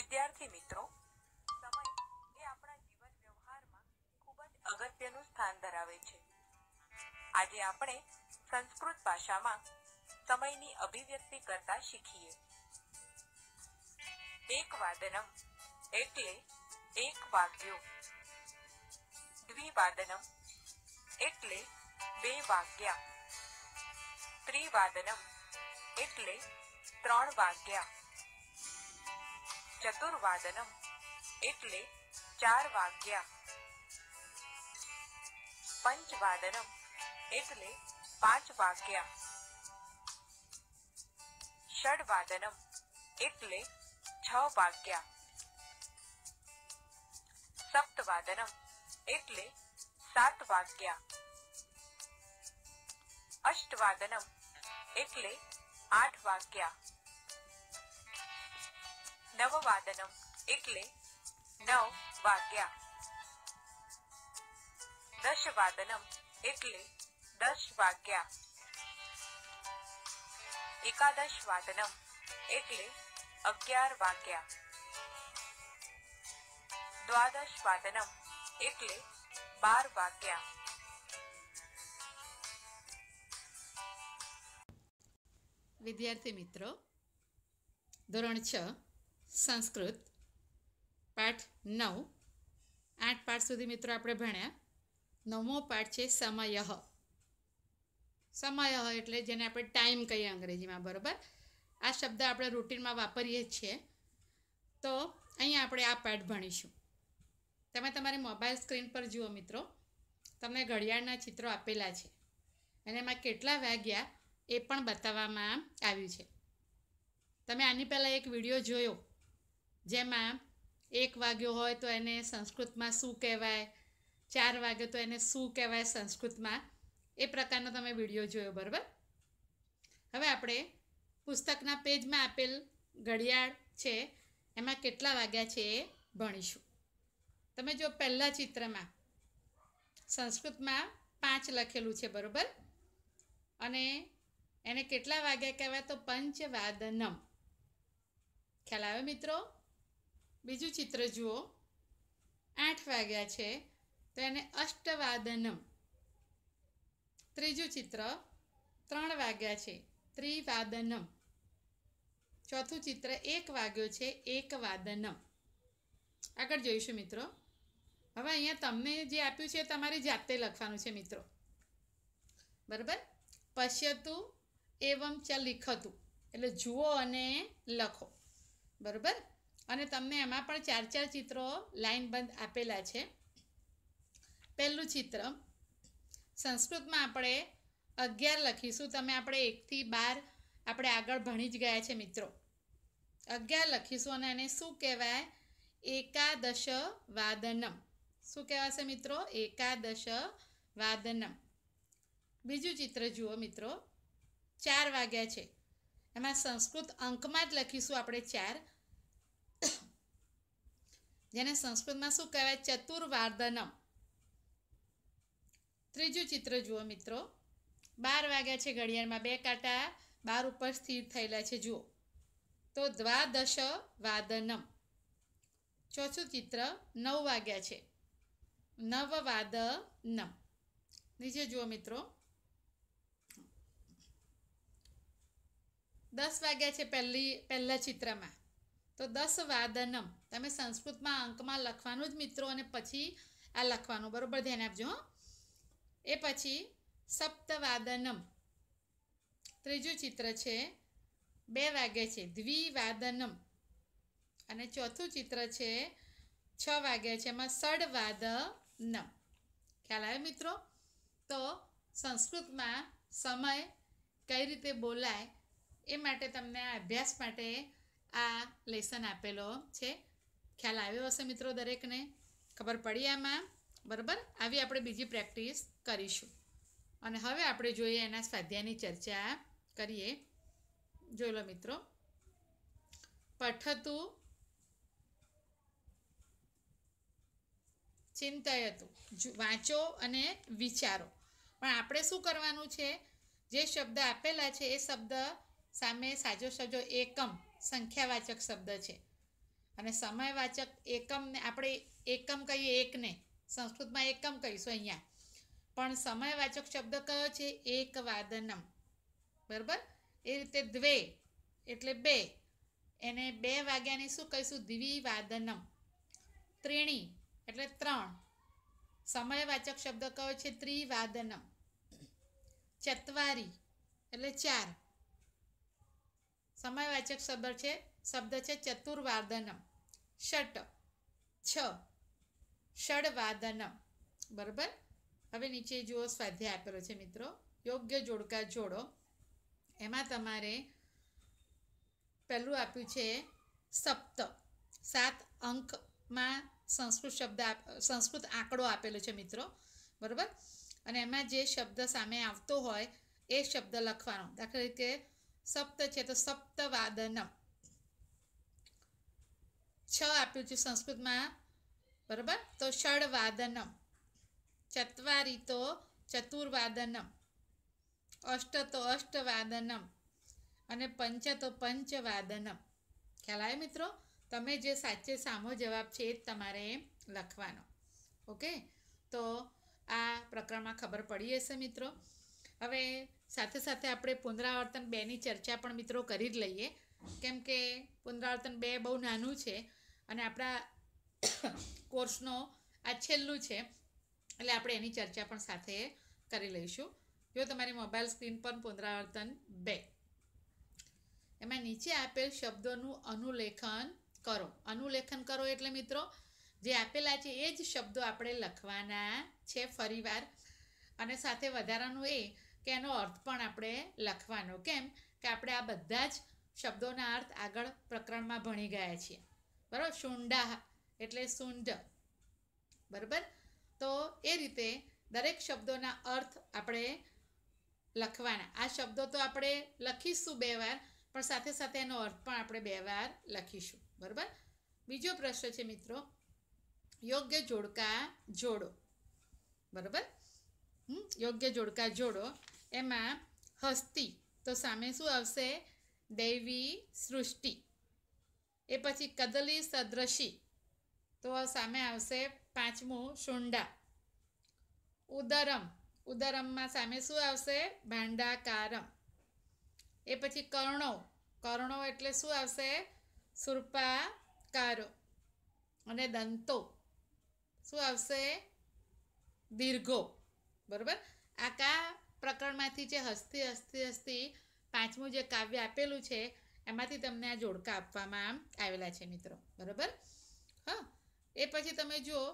વિદ્યાર્થી મિત્રો સમય એ આપણા જીવન વ્યવહારમાં ખૂબ જ અગત્યનું સ્થાન ધરાવે છે આજે આપણે સંસ્કૃત ભાષામાં સમયની અભિવ્યક્તિ કરતા શીખીએ એક વાદનમ એટલે એક વાગ્યો દ્વિવાદનમ એટલે બે વાગ્યા ત્રિવાદનમ એટલે ત્રણ વાગ્યા चतुर्वादनम એટલે 4 વાક્યા પંચવાદનમ એટલે 5 વાક્યા ષડવાદનમ એટલે 6 વાક્યા સપ્તવાદનમ એટલે 7 વાક્યા અષ્ટવાદનમ એટલે 8 વાક્યા નવ વાદનમ એટલે નવ વાગ્યા વાદનમ એટલે દશ વાગ્યા એકાદશ વાદનમ એટલે અગિયાર વાગ્યા દ્વાદશ વાદનમ એટલે બાર વાગ્યા વિદ્યાર્થી મિત્રો ધોરણ છ સંસ્કૃત પાઠ નવ આઠ પાઠ સુધી મિત્રો આપણે ભણ્યા નવમો પાઠ છે સમય સમય એટલે જેને આપણે ટાઈમ કહીએ અંગ્રેજીમાં બરાબર આ શબ્દ આપણે રૂટીનમાં વાપરીએ છીએ તો અહીંયા આપણે આ પાઠ ભણીશું તમે તમારી મોબાઈલ સ્ક્રીન પર જુઓ મિત્રો તમને ઘડિયાળના ચિત્રો આપેલા છે અને એમાં કેટલા વાગ્યા એ પણ બતાવવામાં આવ્યું છે તમે આની પહેલાં એક વિડીયો જોયો જેમાં એક વાગ્યો હોય તો એને સંસ્કૃતમાં શું કહેવાય ચાર વાગ્યો તો એને શું કહેવાય સંસ્કૃતમાં એ પ્રકારનો તમે વિડીયો જોયો બરાબર હવે આપણે પુસ્તકના પેજમાં આપેલ ઘડિયાળ છે એમાં કેટલા વાગ્યા છે એ ભણીશું તમે જો પહેલાં ચિત્રમાં સંસ્કૃતમાં પાંચ લખેલું છે બરાબર અને એને કેટલા વાગ્યા કહેવાય તો પંચવાદનમ ખ્યાલ આવ્યો મિત્રો બીજું ચિત્ર જુઓ આઠ વાગ્યા છે તો એને અષ્ટવાદનમ ત્રીજું ચિત્ર ત્રણ વાગ્યા છે ત્રિવાદનમ ચોથું ચિત્ર એક વાગ્યો છે એકવાદનમ આગળ જોઈશું મિત્રો હવે અહીંયા તમને જે આપ્યું છે તમારી જાતે લખવાનું છે મિત્રો બરાબર પશ્યતું એવમ ચ લિખતું એટલે જુઓ અને લખો બરાબર અને તમને એમાં પણ ચાર ચાર ચિત્રો લાઇનબંધ આપેલા છે પહેલું ચિત્ર સંસ્કૃતમાં આપણે અગિયાર લખીશું તમે આપણે એકથી બાર આપણે આગળ ભણી જ ગયા છે મિત્રો અગિયાર લખીશું અને એને શું કહેવાય એકાદશ વાદનમ શું કહેવાશે મિત્રો એકાદશ વાદનમ બીજું ચિત્ર જુઓ મિત્રો ચાર વાગ્યા છે એમાં સંસ્કૃત અંકમાં જ લખીશું આપણે ચાર જેને સંસ્કૃતમાં શું કહેવાય ચતુર્વાર્ધનમ ત્રીજું ચિત્ર જુઓ મિત્રો બાર વાગ્યા છે ઘડિયાળમાં બે કાંટા બાર ઉપર સ્થિર થયેલા છે જુઓ તો દ્વાદશ વાદનમ ચોથું ચિત્ર નવ વાગ્યા છે નવ વાદનમ નીચે જુઓ મિત્રો દસ વાગ્યા છે પહેલી પહેલાં ચિત્રમાં તો દસ વાદનમ તમે સંસ્કૃતમાં અંકમાં લખવાનું જ મિત્રો અને પછી આ લખવાનું બરાબર ધ્યાન આપજો એ પછી સપ્તવાદનમ ત્રીજું ચિત્ર છે બે વાગે છે દ્વિવાદનમ અને ચોથું ચિત્ર છે છ વાગે છે એમાં સડવાદનમ ખ્યાલ આવ્યો મિત્રો તો સંસ્કૃતમાં સમય કઈ રીતે બોલાય એ માટે તમને આ અભ્યાસ માટે આ લેસન આપેલો છે ખ્યાલ આવ્યો હશે મિત્રો દરેકને ખબર પડી આમાં બરાબર આવી આપણે બીજી પ્રેક્ટિસ કરીશું અને હવે આપણે જોઈએ એના સ્વાધ્યાયની ચર્ચા કરીએ જોઈ લો મિત્રો પઠતુ ચિંતયતુ વાંચો અને વિચારો પણ આપણે શું કરવાનું છે જે શબ્દ આપેલા છે એ શબ્દ સામે સાજો સાજો એકમ સંખ્યાવાચક શબ્દ છે અને સમયવાચક એકમને આપણે એકમ કહીએ એકને સંસ્કૃતમાં એકમ કહીશું અહીંયા પણ સમયવાચક શબ્દ કયો છે એક વાદનમ બરાબર એ રીતે દ્વે એટલે બે એને બે વાગ્યાને શું કહીશું દ્વિવાદનમ ત્રીણી એટલે ત્રણ સમયવાચક શબ્દ કયો છે ત્રિવાદનમ ચત્વારી એટલે ચાર સમયવાચક શબ્દ છે શબ્દ છે ચતુર્વાદનમ ષટ છ ષડવાદનમ બરાબર હવે નીચે જુઓ સ્વાધ્યાય આપેલો છે મિત્રો યોગ્ય જોડકા જોડો એમાં તમારે પહેલું આપ્યું છે સપ્ત સાત અંકમાં સંસ્કૃત શબ્દ સંસ્કૃત આંકડો આપેલો છે મિત્રો બરાબર અને એમાં જે શબ્દ સામે આવતો હોય એ શબ્દ લખવાનો દાખલા તરીકે સપ્ત છે તો સપ્તવાદનમ છ આપ્યું છે સંસ્કૃતમાં બરાબર તો ષડવાદનમ ચત્વારી તો ચતુર્વાદનમ અષ્ટ તો અષ્ટવાદનમ અને પંચ તો પંચવાદનમ ખ્યાલ આવે મિત્રો તમે જે સાચે સામો જવાબ છે એ જ તમારે લખવાનો ઓકે તો આ પ્રકરણમાં ખબર પડી હશે મિત્રો હવે સાથે સાથે આપણે પુનરાવર્તન બેની ચર્ચા પણ મિત્રો કરી જ લઈએ કેમ કે પુનરાવર્તન બે બહુ નાનું છે અને આપણા કોર્સનો આ છેલ્લું છે એટલે આપણે એની ચર્ચા પણ સાથે કરી લઈશું જો તમારી મોબાઈલ સ્ક્રીન પર પુનરાવર્તન બે એમાં નીચે આપેલ શબ્દોનું અનુલેખન કરો અનુલેખન કરો એટલે મિત્રો જે આપેલા છે એ જ શબ્દો આપણે લખવાના છે ફરીવાર અને સાથે વધારાનું એ કે એનો અર્થ પણ આપણે લખવાનો કેમ કે આપણે આ બધા જ શબ્દોના અર્થ આગળ પ્રકરણમાં ભણી ગયા છીએ બરાબર શુંડા એટલે સુંઢ બરાબર તો એ રીતે દરેક શબ્દોના અર્થ આપણે લખવાના આ શબ્દો તો આપણે લખીશું બે વાર પણ સાથે સાથે એનો અર્થ પણ આપણે બે વાર લખીશું બરાબર બીજો પ્રશ્ન છે મિત્રો યોગ્ય જોડકા જોડો બરાબર યોગ્ય જોડકા જોડો એમાં હસ્તી તો સામે શું આવશે દૈવી સૃષ્ટિ એ પછી કદલી સદ્રશી તો સામે આવશે પાંચમું શુંડા ઉદરમ ઉદરમમાં સામે શું આવશે ભાંડાકારમ એ પછી કર્ણો કર્ણો એટલે શું આવશે સુરપાકારો અને દંતો શું આવશે દીર્ઘો બરાબર આ કા પ્રકરણમાંથી જે હસ્તી હસ્તી હસ્તી પાંચમું જે કાવ્ય આપેલું છે એમાંથી તમને આ જોડકા આપવામાં આવેલા છે મિત્રો બરાબર હા એ પછી તમે જુઓ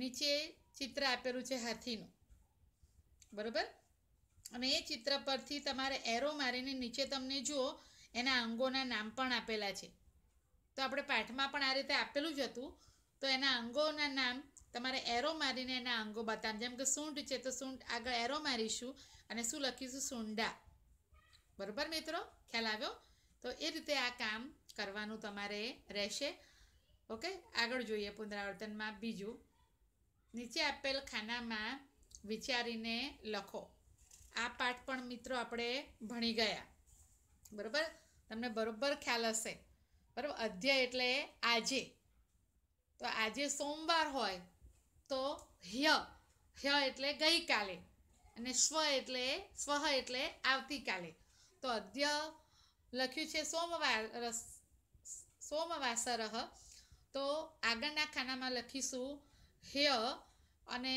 નીચે ચિત્ર આપેલું છે હાથીનું બરાબર અને એ ચિત્ર પરથી તમારે એરો મારીને નીચે તમને જુઓ એના અંગોના નામ પણ આપેલા છે તો આપણે પાઠમાં પણ આ રીતે આપેલું જ હતું તો એના અંગોના નામ તમારે એરો મારીને એના અંગો બતાવવાનું જેમ કે સૂંઢ છે તો સૂંઢ આગળ એરો મારીશું અને શું લખીશું સૂંઢા બરાબર મિત્રો ખ્યાલ આવ્યો તો એ રીતે આ કામ કરવાનું તમારે રહેશે ઓકે આગળ જોઈએ પુનરાવર્તનમાં બીજું નીચે આપેલ ખાનામાં વિચારીને લખો આ પાઠ પણ મિત્રો આપણે ભણી ગયા બરાબર તમને બરાબર ખ્યાલ હશે બરાબર અધ્યાય એટલે આજે તો આજે સોમવાર હોય તો હ્ય હ્ય એટલે ગઈકાલે અને સ્વ એટલે સ્વહ એટલે આવતીકાલે તો અદ્ય લખ્યું છે સોમવાર સોમવાસરહ તો આગળના ખાનામાં લખીશું હ્ય અને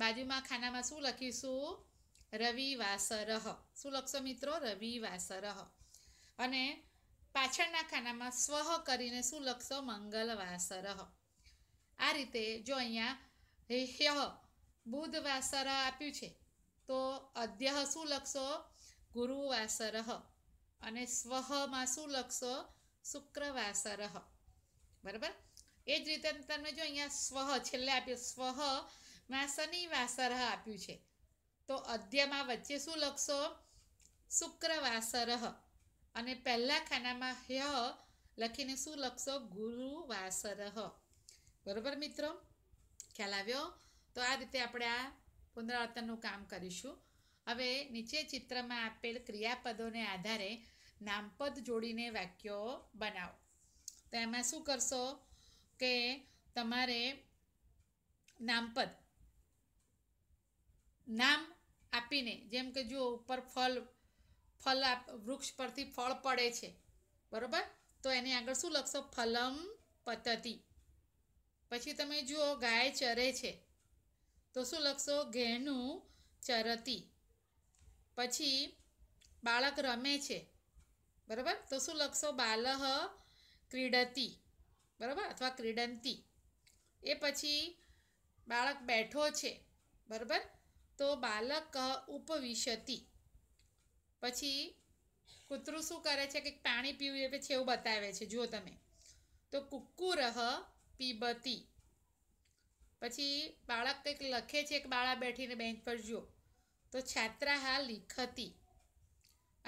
બાજુમાં ખાનામાં શું લખીશું રવિવાસરહ શું લખશો મિત્રો રવિવાસરહ અને પાછળના ખાનામાં સ્વહ કરીને શું લખશો મંગળવાસરહ આ રીતે જો અહીંયા હે હ્યહ બુધવાસર આપ્યું છે તો અધ્યહ શું લખશો ગુરુવાસર અને સ્વહમાં શું લખશો શુક્રવાસર બરાબર એ જ રીતે તમે જો અહીંયા સ્વ છેલ્લે આપ્યું સ્વહ માં શનિવાસર આપ્યું છે તો અધ્યમાં વચ્ચે શું લખશો શુક્રવાસર અને પહેલા ખાનામાં હ્ય લખીને શું લખશો ગુરુવાસર બરાબર મિત્રો ખ્યાલ આવ્યો તો આ રીતે આપણે આ પુનરાવર્તનનું કામ કરીશું હવે નીચે ચિત્રમાં આપેલ ક્રિયાપદોને આધારે નામપદ જોડીને વાક્યો બનાવો તો એમાં શું કરશો કે તમારે નામપદ નામ આપીને જેમ કે જુઓ ઉપર ફળ ફળ આપ વૃક્ષ પરથી ફળ પડે છે બરાબર તો એની આગળ શું લખશો ફલમ પદ્ધતિ પછી તમે જુઓ ગાય ચરે છે તો શું લખશો ઘેનું ચરતી પછી બાળક રમે છે બરાબર તો શું લખશો બાલહ ક્રીડતી બરાબર અથવા ક્રીડંતી એ પછી બાળક બેઠો છે બરાબર તો બાલક ઉપવિશતી પછી કૂતરું શું કરે છે કે પાણી પીવું એ પછી એવું બતાવે છે જુઓ તમે તો કુક્કુરહ પીબતી પછી બાળક કંઈક લખે છે એક બાળા બેઠીને બેંચ પર જુઓ તો છાત્રા હા લિખતી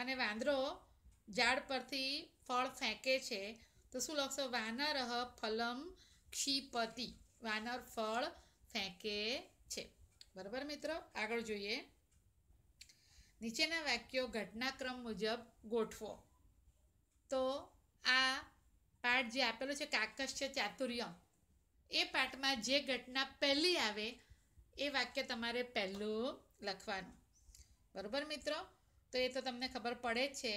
અને વાંદરો ઝાડ પરથી ફળ ફેંકે છે તો શું લખશો વાનરહ ફલમ ક્ષીપતિ વાનર ફળ ફેંકે છે બરાબર મિત્રો આગળ જોઈએ નીચેના વાક્યો ઘટનાક્રમ મુજબ ગોઠવો તો આ પાઠ જે આપેલો છે છે ચાતુર્યમ એ પાઠમાં જે ઘટના પહેલી આવે એ વાક્ય તમારે પહેલું લખવાનું બરાબર મિત્રો તો એ તો તમને ખબર પડે છે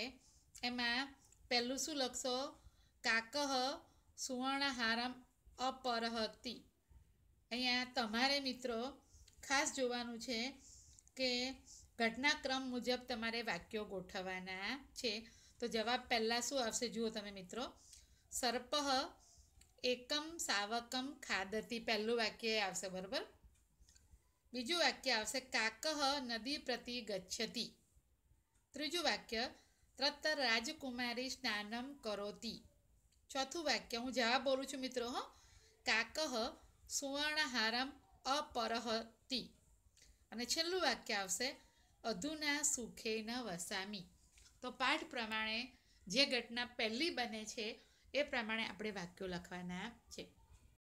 એમાં પહેલું શું લખશો કાકહ સુવર્ણ હારમ અપરહતી અહીંયા તમારે મિત્રો ખાસ જોવાનું છે કે ઘટનાક્રમ મુજબ તમારે વાક્યો ગોઠવવાના છે તો જવાબ પહેલાં શું આવશે જુઓ તમે મિત્રો સર્પ એકમ સાવકમ ખાદતી પહેલું વાક્ય આવશે બરાબર બીજું વાક્ય આવશે કાકહ નદી પ્રતિ ગચ્છતી ત્રીજું વાક્ય તત્ર રાજકુમારી સ્નાનમ કરોતી ચોથું વાક્ય હું જવાબ બોલું છું મિત્રો હો કાકહ સુવર્ણહારમ અપરહતી અને છેલ્લું વાક્ય આવશે અધુના સુખે ન વસામી તો પાઠ પ્રમાણે જે ઘટના પહેલી બને છે એ પ્રમાણે આપણે વાક્યો લખવાના છે